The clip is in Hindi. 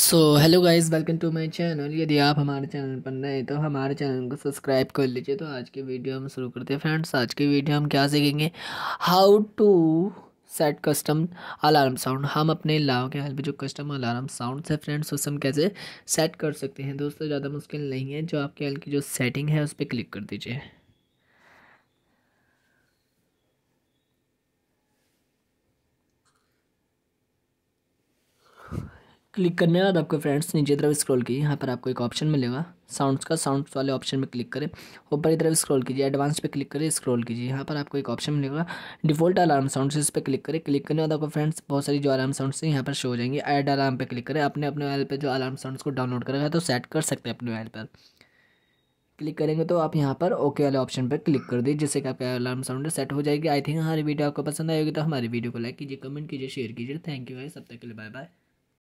so hello guys welcome to my channel यदि आप हमारे चैनल पर नए तो हमारे चैनल को सब्सक्राइब कर लीजिए तो आज की वीडियो हम शुरू करते हैं फ्रेंड्स आज की वीडियो हम क्या सीखेंगे how to set custom alarm sound हम अपने लाव के में जो कस्टम अलार्म साउंड है फ्रेंड्स उससे हम कैसे सेट कर सकते हैं दोस्तों ज़्यादा मुश्किल नहीं है जो आपके हल की जो सेटिंग है उस पर क्लिक कर दीजिए क्लिक करने बाद आपके फ्रेंड्स नीचे तरफ स्क्रॉल कीजिए यहाँ पर आपको एक ऑप्शन मिलेगा साउंड्स का साउंड्स वाले ऑप्शन में क्लिक करें ऊपर की तरफ स्क्रॉल कीजिए एडवांस पे क्लिक करें स्क्रॉल कीजिए यहाँ पर आपको एक ऑप्शन मिलेगा डिफॉल्ट अलार्म साउंड्स इस पर क्लिक करें क्लिक करने बाद आपको फ्रेंड्स बहुत सारी जो अलार्म साउंड्स हैं यहाँ पर शो हो जाएंगे ऐड अलार्म पर क्लिक करें अपने अपने मोबाइल पर जो अलार्म साउंड्स को डाउनलोड करेगा तो सेट कर सकते हैं अपने मोबाइल पर क्लिक करेंगे तो आप यहाँ पर ओके वाले ऑप्शन पर क्लिक कर दीजिए जिससे कि आपका अलार्म साउंड सेट हो जाएगी आई थिंक हमारी वीडियो आपको पसंद आएगी तो हमारी वीडियो को लाइक कीजिए कमेंट कीजिए शेयर कीजिए थैंक यू भाई सब तक के लिए बाय बाय